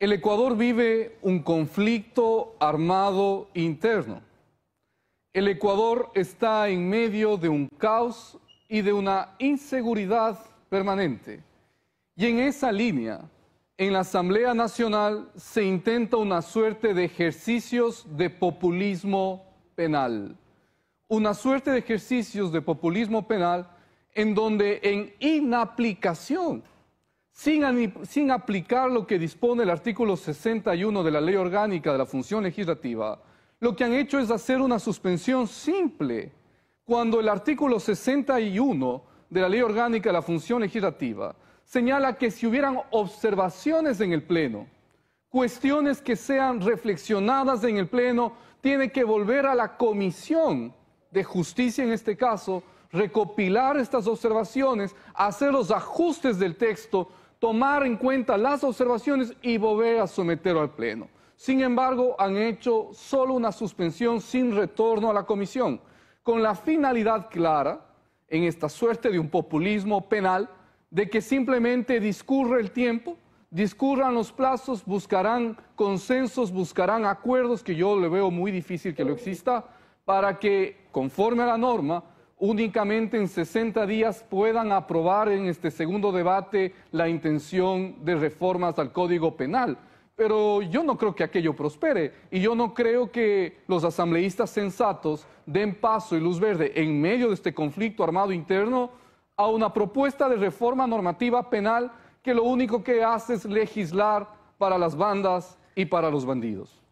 El Ecuador vive un conflicto armado interno. El Ecuador está en medio de un caos y de una inseguridad permanente. Y en esa línea, en la Asamblea Nacional se intenta una suerte de ejercicios de populismo penal. Una suerte de ejercicios de populismo penal en donde en inaplicación sin, aplicar lo que dispone el artículo 61 de la Ley Orgánica de la Función Legislativa, lo que han hecho es hacer una suspensión simple, cuando el artículo 61 de la Ley Orgánica de la Función Legislativa señala que si hubieran observaciones en el Pleno, cuestiones que sean reflexionadas en el Pleno, tiene que volver a la Comisión de Justicia en este caso recopilar estas observaciones, hacer los ajustes del texto, tomar en cuenta las observaciones y volver a someterlo al Pleno. Sin embargo, han hecho solo una suspensión sin retorno a la comisión, con la finalidad clara, en esta suerte de un populismo penal, de que simplemente discurre el tiempo, discurran los plazos, buscarán consensos, buscarán acuerdos, que yo le veo muy difícil que lo exista, para que, conforme a la norma, únicamente en 60 días puedan aprobar en este segundo debate la intención de reformas al Código Penal. Pero yo no creo que aquello prospere y yo no creo que los asambleístas sensatos den paso y luz verde en medio de este conflicto armado interno a una propuesta de reforma normativa penal que lo único que hace es legislar para las bandas y para los bandidos.